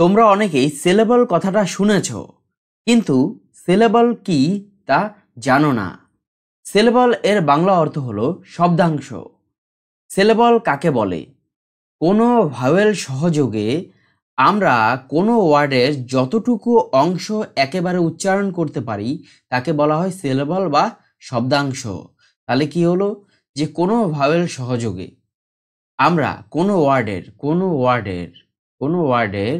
তোমরা অনেকেই সেলেবল কথাটা শুনেছ কিন্তু সেলেবল কি তা জানো না সেলেবল এর বাংলা অর্থ হলো শব্দাংশ সেলেবল কাকে বলে কোনো ভাওয়েল সহযোগে আমরা কোনো ওয়ার্ডের যতটুকু অংশ একেবারে উচ্চারণ করতে পারি তাকে বলা হয় সেলেবল বা শব্দাংশ তাহলে কি হলো যে কোনো ভাওয়েল সহযোগে আমরা কোনো ওয়ার্ডের কোনো ওয়ার্ডের কোনো ওয়ার্ডের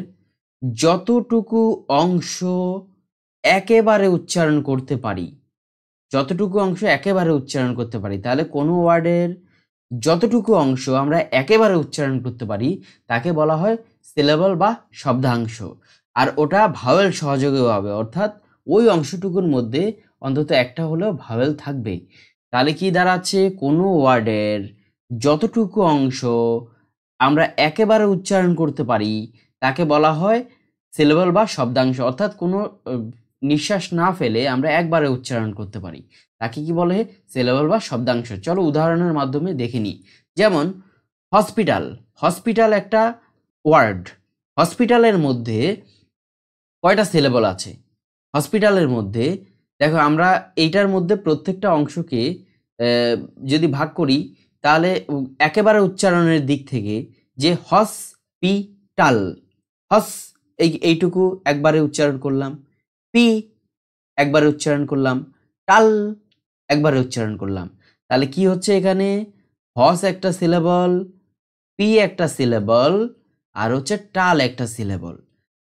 যতটুকু অংশ একেবারে উচ্চারণ করতে পারি যতটুকু অংশ একেবারে উচ্চারণ করতে পারি তাহলে কোনো ওয়ার্ডের যতটুকু অংশ আমরা একেবারে উচ্চারণ করতে পারি তাকে বলা হয় সিলেবল বা শব্দাংশ আর ওটা ভাওয়েল সহযোগে হবে অর্থাৎ ওই অংশটুকুর মধ্যে অন্তত একটা হলেও ভাওয়েল থাকবে তাহলে কি দাঁড়াচ্ছে কোনো ওয়ার্ডের যতটুকু অংশ আমরা একেবারে উচ্চারণ করতে পারি তাকে বলা হয় সিলেবল বা শব্দাংশ অর্থাৎ কোনো নিঃশ্বাস না ফেলে আমরা একবারে উচ্চারণ করতে পারি তাকে কি বলে সিলেবল বা শব্দাংশ চলো উদাহরণের মাধ্যমে দেখে নিই যেমন হসপিটাল হসপিটাল একটা ওয়ার্ড হসপিটালের মধ্যে কয়টা সিলেবল আছে হসপিটালের মধ্যে দেখো আমরা এইটার মধ্যে প্রত্যেকটা অংশকে যদি ভাগ করি তাহলে একেবারে উচ্চারণের দিক থেকে যে হসপিটাল হস এই এইটুকু একবারে উচ্চারণ করলাম পি একবারে উচ্চারণ করলাম টাল একবারে উচ্চারণ করলাম তাহলে কি হচ্ছে এখানে হস একটা সিলেবল পি একটা সিলেবল আর হচ্ছে টাল একটা সিলেবল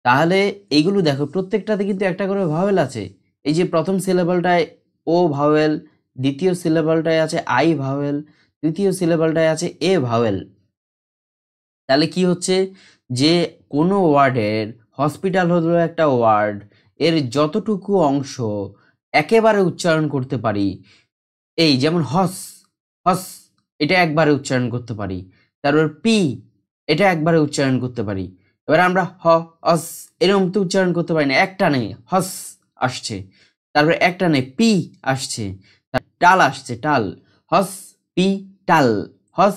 তাহলে এইগুলো দেখো প্রত্যেকটাতে কিন্তু একটা করে ভাওয়েল আছে এই যে প্রথম সিলেবলটায় ও ভাওয়েল দ্বিতীয় সিলেবলটায় আছে আই ভাওয়েল তৃতীয় সিলেবলটায় আছে এ ভাওয়েল তাহলে কি হচ্ছে যে কোনো ওয়ার্ডের হসপিটাল হলো একটা ওয়ার্ড এর যতটুকু অংশ একেবারে উচ্চারণ করতে পারি এই যেমন হস হস এটা একবারে উচ্চারণ করতে পারি তারপর পি এটা একবারে উচ্চারণ করতে পারি এবার আমরা হ হস এরকম তো উচ্চারণ করতে পারি না একটা নেই হস আসছে তারপর একটা নেই পি আসছে টাল আসছে টাল হস পি টাল হস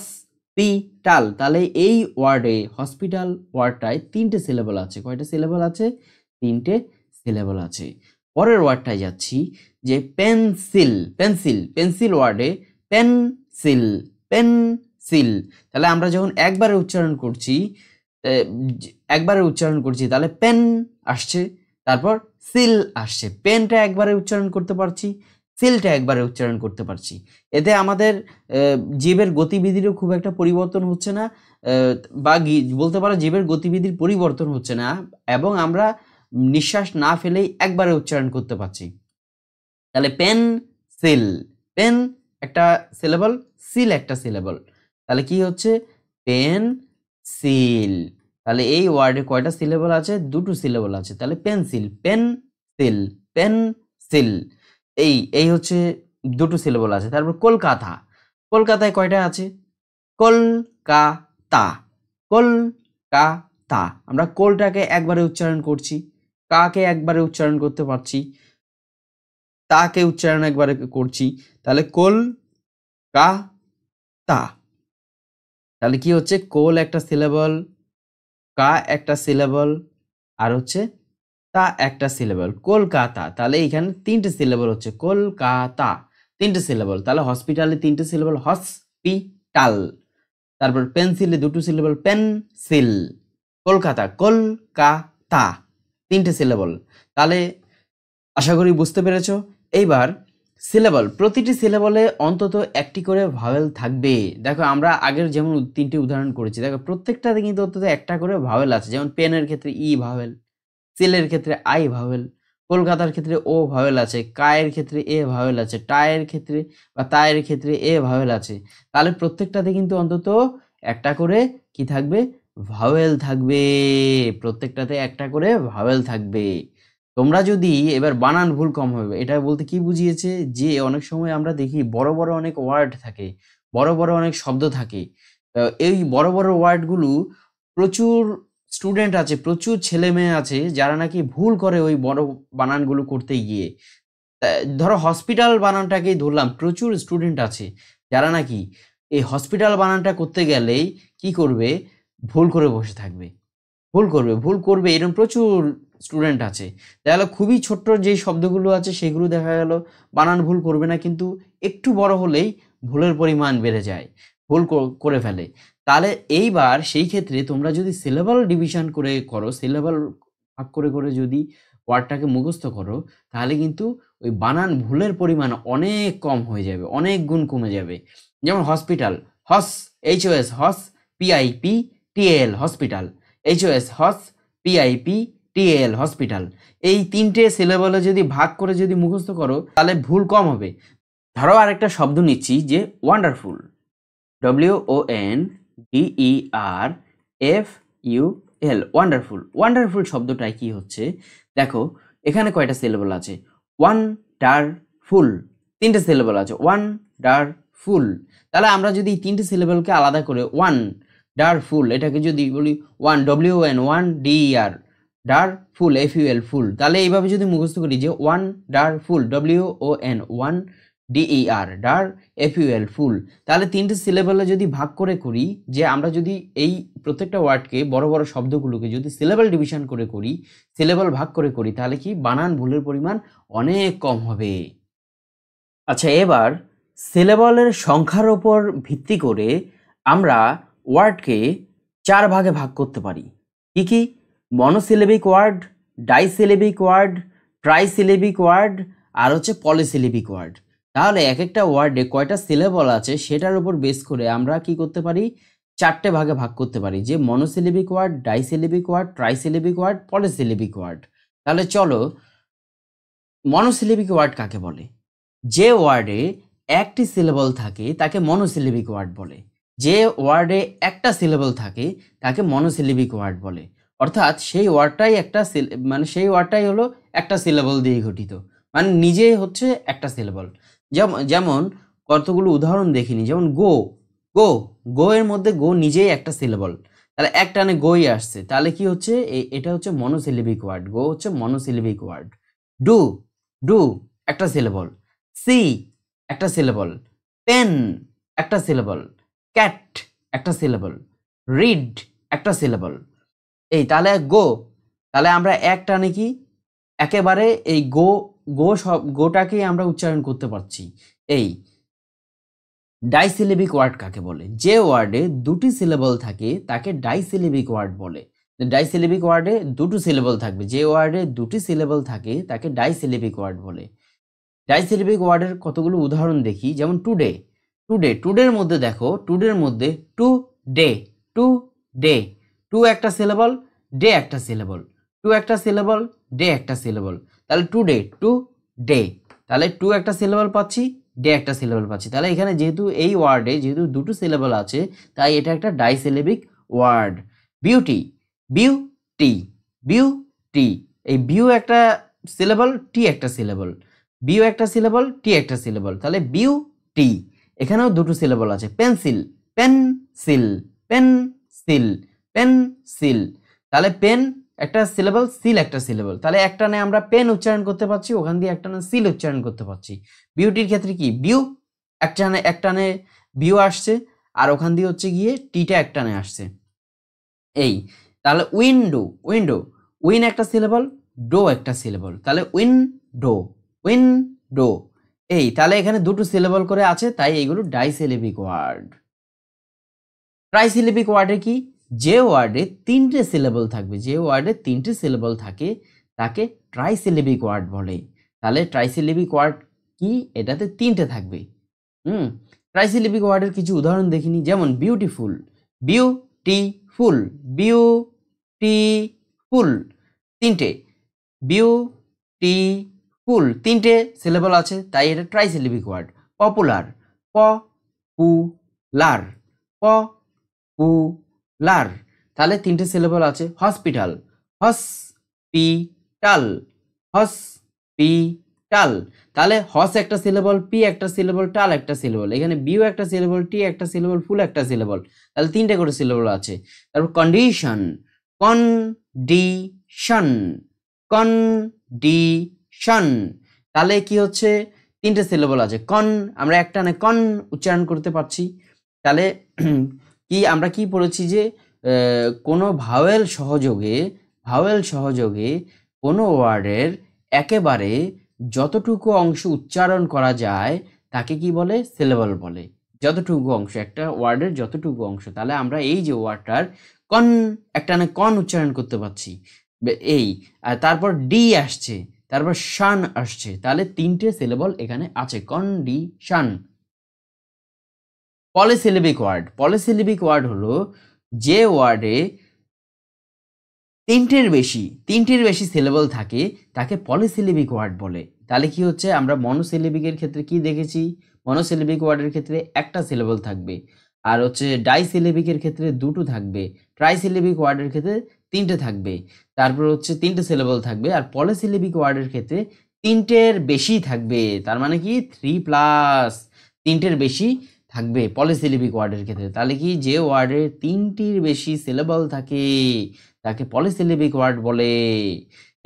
পিটাল তাহলে এই ওয়ার্ডে হসপিটাল ওয়ার্ডটায় তিনটে সিলেবল আছে কয়টা সিলেবল আছে তিনটে সিলেবল আছে পরের ওয়ার্ডটায় যাচ্ছি যে পেন্সিল পেন্সিল পেন্সিল ওয়ার্ডে পেনসিল পেনসিল তাহলে আমরা যখন একবারে উচ্চারণ করছি একবারে উচ্চারণ করছি তাহলে পেন আসছে তারপর সিল আসছে পেনটা একবারে উচ্চারণ করতে পারছি সেলটা একবারে উচ্চারণ করতে পারছি এতে আমাদের জীবের গতিবিধিরও খুব একটা পরিবর্তন হচ্ছে না বা বলতে পারো জীবের গতিবিধির পরিবর্তন হচ্ছে না এবং আমরা নিঃশ্বাস না ফেলেই একবারে উচ্চারণ করতে পারছি তাহলে পেন সিল পেন একটা সিলেবল সিল একটা সিলেবল তাহলে কি হচ্ছে পেন সিল তাহলে এই ওয়ার্ডে কয়টা সিলেবল আছে দুটো সিলেবল আছে তাহলে cil pen cil pen cil এই এই হচ্ছে দুটো সিলেবল আছে তারপর কলকাতা কলকাতায় কয়টা আছে কলকাতা কলকাতা আমরা কোলটাকে একবারে উচ্চারণ করছি কাকে একবারে উচ্চারণ করতে পারছি তাকে উচ্চারণ একবারে করছি তাহলে কোল কা তা তাহলে কি হচ্ছে কোল একটা সিলেবল কা একটা সিলেবল আর হচ্ছে তা একটা সিলেবল কলকাতা তাহলে এখানে তিনটে সিলেবল হচ্ছে কলকাতা তিনটে সিলেবল তাহলে হসপিটালে তিনটে সিলেবল হসপিটাল তারপর পেন্সিলে দুটো সিলেবল পেনসিল কলকাতা কলকাতা তিনটে সিলেবল তাহলে আশা করি বুঝতে পেরেছ এইবার সিলেবল প্রতিটি সিলেবলে অন্তত একটি করে ভাওয়েল থাকবে দেখো আমরা আগের যেমন তিনটি উদাহরণ করেছি দেখো প্রত্যেকটাতে কিন্তু অন্তত একটা করে ভাওয়েল আছে যেমন পেনের ক্ষেত্রে ই e ভাওয়েল সেলের ক্ষেত্রে আই ভাওয়েল কলকাতার ক্ষেত্রে ও ভাওয়েল আছে কায়ের ক্ষেত্রে এ ভাওয়েল আছে টায়ের ক্ষেত্রে বা তায়ের ক্ষেত্রে এ ভাওয়েল আছে তাহলে প্রত্যেকটাতে কিন্তু অন্তত একটা করে কি থাকবে ভাওয়েল থাকবে প্রত্যেকটাতে একটা করে ভাওয়েল থাকবে তোমরা যদি এবার বানান ভুল কম হবে এটা বলতে কি বুঝিয়েছে যে অনেক সময় আমরা দেখি বড় বড় অনেক ওয়ার্ড থাকে বড় বড় অনেক শব্দ থাকে এই বড় বড় ওয়ার্ডগুলো প্রচুর স্টুডেন্ট আছে প্রচুর ছেলে মেয়ে আছে যারা নাকি ভুল করে ওই বড় বানানগুলো করতে গিয়ে ধরো হসপিটাল বানানটাকেই ধরলাম প্রচুর স্টুডেন্ট আছে যারা নাকি এই হসপিটাল বানানটা করতে গেলেই কি করবে ভুল করে বসে থাকবে ভুল করবে ভুল করবে এরকম প্রচুর স্টুডেন্ট আছে তাহলে খুবই ছোট্ট যেই শব্দগুলো আছে সেগুলো দেখা গেল বানান ভুল করবে না কিন্তু একটু বড় হলেই ভুলের পরিমাণ বেড়ে যায় ভুল করে ফেলে তাহলে এইবার সেই ক্ষেত্রে তোমরা যদি সিলেবাল ডিভিশন করে করো সিলেবাল ভাগ করে করে যদি ওয়ার্ডটাকে মুখস্থ করো তাহলে কিন্তু ওই বানান ভুলের পরিমাণ অনেক কম হয়ে যাবে অনেক গুণ কমে যাবে যেমন হসপিটাল হস এইচওএস হস পিআইপি টিএল হসপিটাল এইচওএস হস পিআইপি টিএল হসপিটাল এই তিনটে সিলেবলে যদি ভাগ করে যদি মুখস্থ করো তাহলে ভুল কম হবে ধরো আরেকটা শব্দ নিচ্ছি যে wonderful W O N E R F U L wonderful wonderful শব্দটায় কি হচ্ছে দেখো এখানে কয়টা সিলেবল আছে ওয়ান ডার ফুল তিনটে সিলেবল আছে ওয়ান ডার ফুল তাহলে আমরা যদি তিনটে সিলেবলকে আলাদা করে ওয়ান ডার ফুল এটাকে যদি বলি won W N won D R der ful F U L ful তাহলে এইভাবে যদি মুখস্থ করি যে won der ful W O N won D E R der F U L ful তাহলে তিনটে সিলেবেলে যদি ভাগ করে করি যে আমরা যদি এই প্রত্যেকটা ওয়ার্ডকে বড় বড় শব্দগুলোকে যদি সিলেবল ডিভিশন করে করি সিলেবল ভাগ করে করি তাহলে কি বানান ভুলের পরিমাণ অনেক কম হবে আচ্ছা এবার সিলেবলের সংখ্যার ওপর ভিত্তি করে আমরা ওয়ার্ডকে চার ভাগে ভাগ করতে পারি কি কি monosyllabic word disyllabic word trisyllabic word আর হচ্ছে পলিসিলেবিক ওয়ার্ড তাহলে এক একটা ওয়ার্ডে কয়টা সিলেবল আছে সেটার উপর বেস করে আমরা কি করতে পারি চারটে ভাগে ভাগ করতে পারি যে monosyllabic word disyllabic word trisyllabic word polysyllabic word তাহলে চলো মনোসিলেবিক ওয়ার্ড কাকে বলে যে ওয়ার্ডে একটি সিলেবল থাকে তাকে মনোসিলেবিক ওয়ার্ড বলে যে ওয়ার্ডে একটা সিলেবল থাকে তাকে মনোসিলেবিক ওয়ার্ড বলে অর্থাৎ সেই ওয়ার্ডটাই একটা মানে সেই ওয়ার্ডটাই হলো একটা সিলেবল দিয়ে গঠিত মানে নিজেই হচ্ছে একটা সিলেবল যেমন যেমন কতগুলো উদাহরণ দেখিনি যেমন গো গো গো এর মধ্যে গো নিজেই একটা সিলেবল তাহলে একটানে গোই আসছে তাহলে কি হচ্ছে এটা হচ্ছে মনোসিলেবিক ওয়ার্ড গো হচ্ছে মনোসিলেবিক ওয়ার্ড ডু ডু একটা সিলেবল সি একটা সিলেবল পেন একটা সিলেবল ক্যাট একটা সিলেবল রিড একটা সিলেবল এই তাহলে গো তাহলে আমরা এক টানে কি একেবারে এই গো গো সব গোটাকেই আমরা উচ্চারণ করতে পারছি এই ডাইসিলেবিক ওয়ার্ড কাকে বলে যে ওয়ার্ডে দুটি সিলেবল থাকে তাকে ডাইসিলেবিক ওয়ার্ড বলে ডাইসিলেবিক ওয়ার্ডে দুটো সিলেবল থাকবে যে ওয়ার্ডে দুটি সিলেবল থাকে তাকে ডাইসিলেবিক ওয়ার্ড বলে ডাইসিলেবিক ওয়ার্ডের কতগুলো উদাহরণ দেখি যেমন টুডে টুডে টুডের মধ্যে দেখো টুডের মধ্যে today today to একটা সিলেবল ডে একটা সিলেবল টু একটা সিলেবল ডে একটা সিলেবল তাহলে টু ডে টু ডে তাহলে টু একটা সিলেবল পাচ্ছি ডে একটা সিলেবল পাচ্ছি তাহলে এখানে যেহেতু এই ওয়ার্ডে যেহেতু দুটো সিলেবল আছে তাই এটা একটা disyllabic word beauty beauty beauty এই বিউ একটা সিলেবল টি একটা সিলেবল বিউ একটা সিলেবল টি একটা সিলেবল তাহলে বিউটি এখানেও দুটো সিলেবল আছে পেন্সিল পেনসিল পেন পেনসিল তাহলে পেন একটা সিলেবল সিল একটা সিলেবল তাহলে একটা একটানে আমরা পেন উচ্চারণ করতে পারছি ওখান দিয়ে একটানে সিল উচ্চারণ করতে পারছি বিউটির ক্ষেত্রে কি বিউ একটা একটানে বিউ আসছে আর ওখান দিয়ে হচ্ছে গিয়ে টিটা একটানে আসছে এই তাহলে উইন্ডো উইন্ডো উইন একটা সিলেবল ডো একটা সিলেবল তাহলে উইন ডো উইন ডো এই তাহলে এখানে দুটো সিলেবল করে আছে তাই এগুলো ডাইসিলেবিক ওয়ার্ড ট্রাইসিলেবিক ওয়ার্ডে কি যে ওয়ার্ডে তিনটে সিলেবল থাকবে যে ওয়ার্ডে তিনটে সিলেবল থাকে তাকে ট্রাইসিলেবিক ওয়ার্ড বলে তাহলে ট্রাইসিলেবিক ওয়ার্ড কি এটাতে তিনটে থাকবে হুম ট্রাইসিলেবিক ওয়ার্ডের কিছু উদাহরণ দেখিনি যেমন বিউটিফুল বিউটিফুল বিউটিফুল তিনটে বিউটিফুল তিনটে সিলেবল আছে তাই এটা ট্রাইসিলেবিক ওয়ার্ড পপুলার প পু লার প পু লার তাহলে তিনটে সিলেবল আছে হসপিটাল হস পি টাল হস পি টাল তাহলে হস একটা সিলেবল পি একটা সিলেবল টাল একটা সিলেবল এখানে বিউ একটা সিলেবল টি একটা সিলেবল ফুল একটা সিলেবল তাহলে তিনটে করে সিলেবল আছে তারপর কন্ডিশন কন্ডিশন কন্ডিশন তাহলে কি হচ্ছে তিনটে সিলেবল আছে কন আমরা একটা না কন উচ্চারণ করতে পারছি তাহলে কি আমরা কি পড়েছি যে কোনো ভাওয়েল সহযোগে ভাওয়েল সহযোগে কোনো ওয়ার্ডের একেবারে যতটুকু অংশ উচ্চারণ করা যায় তাকে কি বলে সিলেবল বলে যতটুকু অংশ একটা ওয়ার্ডের যতটুকু অংশ তাহলে আমরা এই যে ওয়ার্ডটার কন একটা না কন উচ্চারণ করতে পারছি এই আর তারপর ডি আসছে তারপর শান আসছে তাহলে তিনটে সিলেবল এখানে আছে condition polysyllabic word polysyllabic word হলো যে ওয়ার্ডে তিনটির বেশি তিনটির বেশি সিলেবল থাকে তাকে পলিসিলিবিক ওয়ার্ড বলে তাহলে কি হচ্ছে আমরা মনোসিলিবিকের ক্ষেত্রে কি দেখেছি মনোসিলিবিক ওয়ার্ডের ক্ষেত্রে একটা সিলেবল থাকবে আর হচ্ছে ডাইসিলেবিকের ক্ষেত্রে দুটো থাকবে ট্রাইসিলেবিক ওয়ার্ডের ক্ষেত্রে তিনটে থাকবে তারপর হচ্ছে তিনটে সিলেবল থাকবে আর পলিসিলেবিক ওয়ার্ডের ক্ষেত্রে তিনটের বেশি থাকবে তার মানে কি থ্রি প্লাস তিনটের বেশি থাকবে পলিসিলিপিক ওয়ার্ডের ক্ষেত্রে তাহলে কি যে ওয়ার্ডে তিনটির বেশি সিলেবাল থাকে তাকে পলিসিলিপিক ওয়ার্ড বলে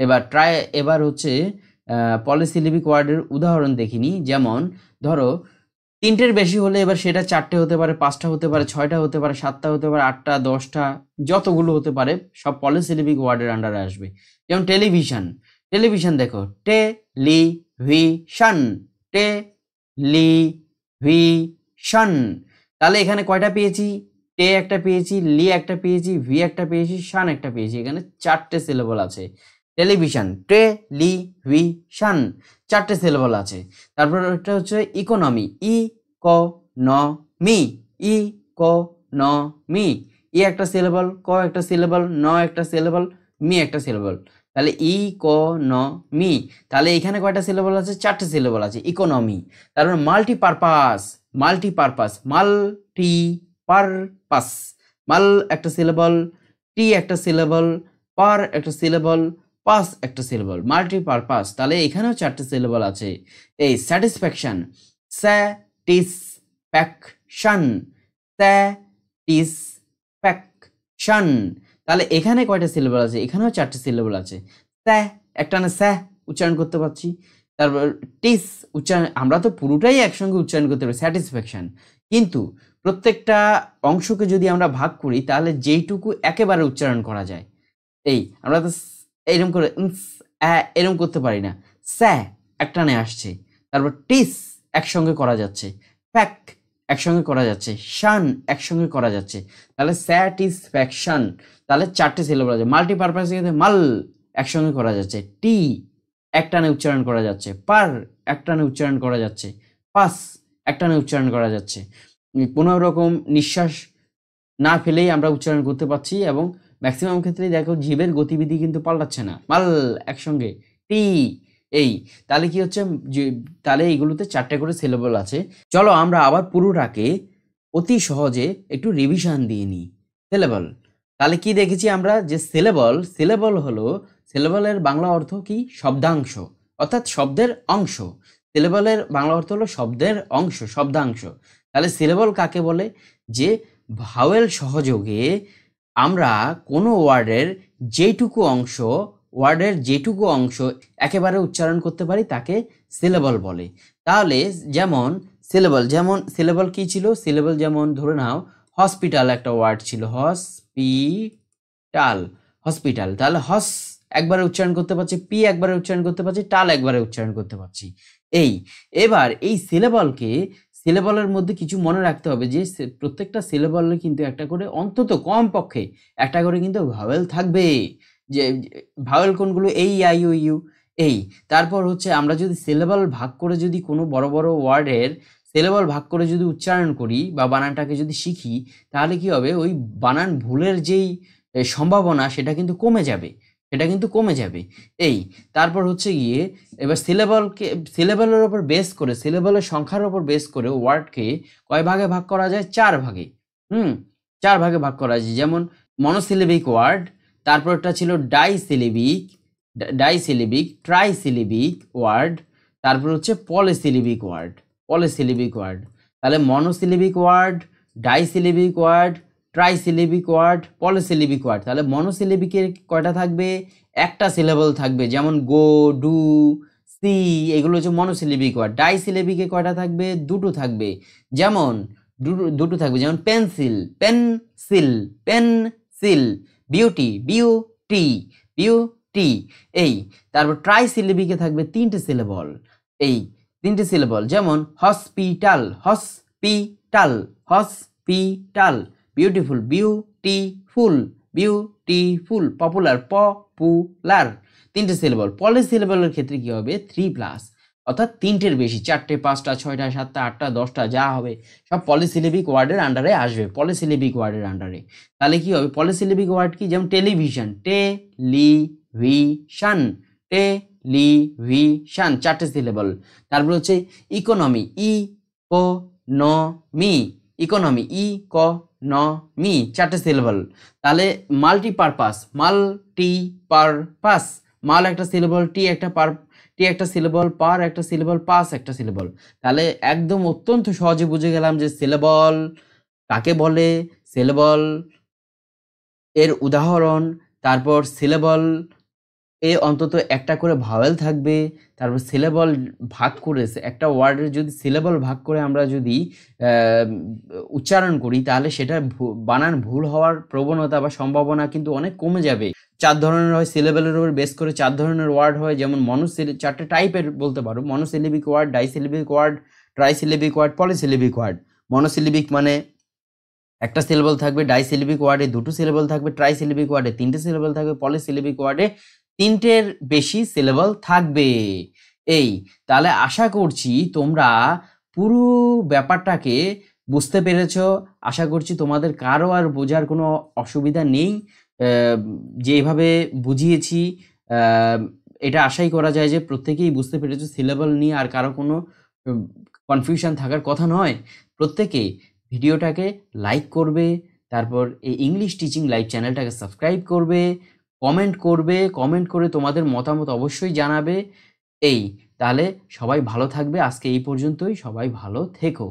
এবার ট্রাই এবার হচ্ছে পলিসিলিপিক ওয়ার্ডের উদাহরণ দেখিনি যেমন ধরো তিনটের বেশি হলে এবার সেটা চারটে হতে পারে পাঁচটা হতে পারে ছয়টা হতে পারে সাতটা হতে পারে আটটা দশটা যতগুলো হতে পারে সব পলিসিলিপিক ওয়ার্ডের আন্ডারে আসবে যেমন টেলিভিশন টেলিভিশন দেখো টে লি হুই টে লি হুই শান তাহলে এখানে কয়টা পেয়েছি টে একটা পেয়েছি লি একটা পেয়েছি ভি একটা পেয়েছি শান একটা পেয়েছি এখানে চারটে সিলেবল আছে টেলিভিশন টে লি ভি শান চারটে সিলেবল আছে তারপর একটা হচ্ছে ইকোনমি ই ক ন মি ই ক ন মি ই একটা সিলেবল ক একটা সিলেবল ন একটা সিলেবল মি একটা সিলেবল তাহলে ই ক ন মি তাহলে এখানে কয়টা সিলেবল আছে চারটে সিলেবল আছে ইকোনমি তারপর মাল্টিপারপাস মাল্টিপারপাস মাল্টি পারপাস মাল একটা সিলেবল টি একটা সিলেবল পার একটা সিলেবল পাস একটা সিলেবল মাল্টিপারপাস তাহলে এখানেও চারটে সিলেবল আছে এই স্যাটিসফ্যাকশন স্যাটিসফ্যাকশন স্যাটিসফ্যাকশন তাহলে এখানে কয়টা সিলেবল আছে এখানেও চারটে সিলেবল আছে স্যা একটা না স্যা উচ্চারণ করতে পারছি তারপর টিস উচ্চারণ আমরা তো পুরোটাই একসঙ্গে উচ্চারণ করতে পারি স্যাটিসফ্যাকশান কিন্তু প্রত্যেকটা অংশকে যদি আমরা ভাগ করি তাহলে যেইটুকু একেবারে উচ্চারণ করা যায় এই আমরা তো এরম করে এরম করতে পারি না স্যা একটানে আসছে তারপর টিস একসঙ্গে করা যাচ্ছে ফ্যাক একসঙ্গে করা যাচ্ছে শান একসঙ্গে করা যাচ্ছে তাহলে স্যাটিসফ্যাকশান তাহলে চারটে সিলেবল আছে মাল্টিপারপাস মাল একসঙ্গে করা যাচ্ছে টি একটানে উচ্চারণ করা যাচ্ছে পার একটানে উচ্চারণ করা যাচ্ছে পাস একটানে উচ্চারণ করা যাচ্ছে কোনো রকম নিঃশ্বাস না ফেলেই আমরা উচ্চারণ করতে পারছি এবং ম্যাক্সিমাম ক্ষেত্রে দেখো জীবের গতিবিধি কিন্তু পাল্টাচ্ছে না মাল একসঙ্গে টি এই তাহলে কি হচ্ছে যে তাহলে এইগুলোতে চারটে করে সিলেবল আছে চলো আমরা আবার পুরোটাকে অতি সহজে একটু রিভিশন দিয়ে নিই সিলেবল তাহলে কি দেখেছি আমরা যে সিলেবল সিলেবল হলো সিলেবলের বাংলা অর্থ কি শব্দাংশ অর্থাৎ শব্দের অংশ সিলেবলের বাংলা অর্থ হলো শব্দের অংশ শব্দাংশ তাহলে সিলেবল কাকে বলে যে ভাওয়েল সহযোগে আমরা কোনো ওয়ার্ডের যেটুকু অংশ ওয়ার্ডের যেটুকু অংশ একেবারে উচ্চারণ করতে পারি তাকে সিলেবল বলে তাহলে যেমন সিলেবল যেমন সিলেবল কি ছিল সিলেবল যেমন ধরে নাও হসপিটাল একটা ওয়ার্ড ছিল হসপিটাল হসপিটাল তাহলে হস একবারে উচ্চারণ করতে পারছি পি একবারে উচ্চারণ করতে পারছি টাল একবারে উচ্চারণ করতে পারছি এই এবার এই সিলেবলকে সিলেবলের মধ্যে কিছু মনে রাখতে হবে যে প্রত্যেকটা সিলেবলে কিন্তু একটা করে অন্তত কম পক্ষে একটা করে কিন্তু ভাওয়েল থাকবে যে ভাওয়েল কোনগুলো এই আই ও ইউ এই তারপর হচ্ছে আমরা যদি সিলেবল ভাগ করে যদি কোনো বড় বড় ওয়ার্ডের সিলেবল ভাগ করে যদি উচ্চারণ করি বা বানানটাকে যদি শিখি তাহলে কি হবে ওই বানান ভুলের যেই সম্ভাবনা সেটা কিন্তু কমে যাবে এটা কিন্তু কমে যাবে এই তারপর হচ্ছে গিয়ে এবার সিলেবলকে সিলেবলের ওপর বেস করে সিলেবলের সংখ্যার ওপর বেস করে ওয়ার্ডকে কয় ভাগে ভাগ করা যায় চার ভাগে হুম চার ভাগে ভাগ করা যায় যেমন মনোসিলেবিক ওয়ার্ড তারপরটা ছিল ডাইসিলেবিক ডাইসিলেবিক ট্রাইসিলেবিক ওয়ার্ড তারপর হচ্ছে পলিসিলিবিক ওয়ার্ড পলিসিলিবিক ওয়ার্ড তাহলে monosyllabic word disyllabic word trisyllabic word polysyllabic word তাহলে মনোসিলেবিকের কয়টা থাকবে একটা সিলেবল থাকবে যেমন গো ডু সি এগুলো হচ্ছে মনোসিলেবিক ওয়ার্ড ডাইসিলেবিকে কয়টা থাকবে দুটো থাকবে যেমন দুটো থাকবে যেমন pencil pencil pencil beauty beauty beauty এই তারপর ট্রাইসিলেবিকে থাকবে তিনটে সিলেবল এই তিনটে সিলেবল যেমন hospital hospital hospital beautiful beautiful beautiful popular প তিনটে সিলেবল পলিসিলেবলের ক্ষেত্রে কী হবে থ্রি প্লাস অর্থাৎ তিনটের বেশি চারটে পাঁচটা ছয়টা সাতটা আটটা দশটা যা হবে সব পলিসিলেবিক ওয়ার্ডের আন্ডারে আসবে পলিসিলেবিক ওয়ার্ডের আন্ডারে তাহলে কি হবে পলিসিলেবিক ওয়ার্ড কি যেমন টেলিভিশন টেলিভিশন টেলিভিশন চারটে সিলেবল তারপর হচ্ছে ইকোনমি ইকোনমি ইকোনমি ই ক ন মি চারটে সিলেবল তাহলে মাল্টিপারপাস মাল্টি পারপাস মাল একটা সিলেবল টি একটা পার টি একটা সিলেবল পার একটা সিলেবল পাস একটা সিলেবল তাহলে একদম অত্যন্ত সহজে বুঝে গেলাম যে সিলেবল কাকে বলে সিলেবল এর উদাহরণ তারপর সিলেবল এ অন্তত একটা করে ভাওয়েল থাকবে তারপর সিলেবল ভাগ করে একটা ওয়ার্ডের যদি সিলেবল ভাগ করে আমরা যদি উচ্চারণ করি তাহলে সেটা বানান ভুল হওয়ার প্রবণতা বা সম্ভাবনা কিন্তু অনেক কমে যাবে চার ধরনের হয় সিলেবলের উপর বেশ করে চার ধরনের ওয়ার্ড হয় যেমন মনোসিল চারটে টাইপের বলতে পারো monosyllabic word disyllabic word trisyllabic word polysyllabic word monosyllabic মানে একটা সিলেবল থাকবে ডাইসিলেবিক ওয়ার্ডে দুটো সিলেবল থাকবে ট্রাইসিলেবিক ওয়ার্ডে তিনটে সিলেবল থাকবে পলিসিলেবিক ওয়ার্ডে তিনটের বেশি সিলেবল থাকবে এই তাহলে আশা করছি তোমরা পুরো ব্যাপারটাকে বুঝতে পেরেছ আশা করছি তোমাদের কারো আর বোঝার কোনো অসুবিধা নেই যেভাবে বুঝিয়েছি এটা আশাই করা যায় যে প্রত্যেকেই বুঝতে পেরেছ সিলেবল নিয়ে আর কারো কোনো কনফিউশন থাকার কথা নয় প্রত্যেকে ভিডিওটাকে লাইক করবে তারপর এই ইংলিশ টিচিং লাইভ চ্যানেলটাকে সাবস্ক্রাইব করবে কমেন্ট করবে কমেন্ট করে তোমাদের মতামত অবশ্যই জানাবে এই তাহলে সবাই ভালো থাকবে আজকে এই পর্যন্তই সবাই ভালো থেকো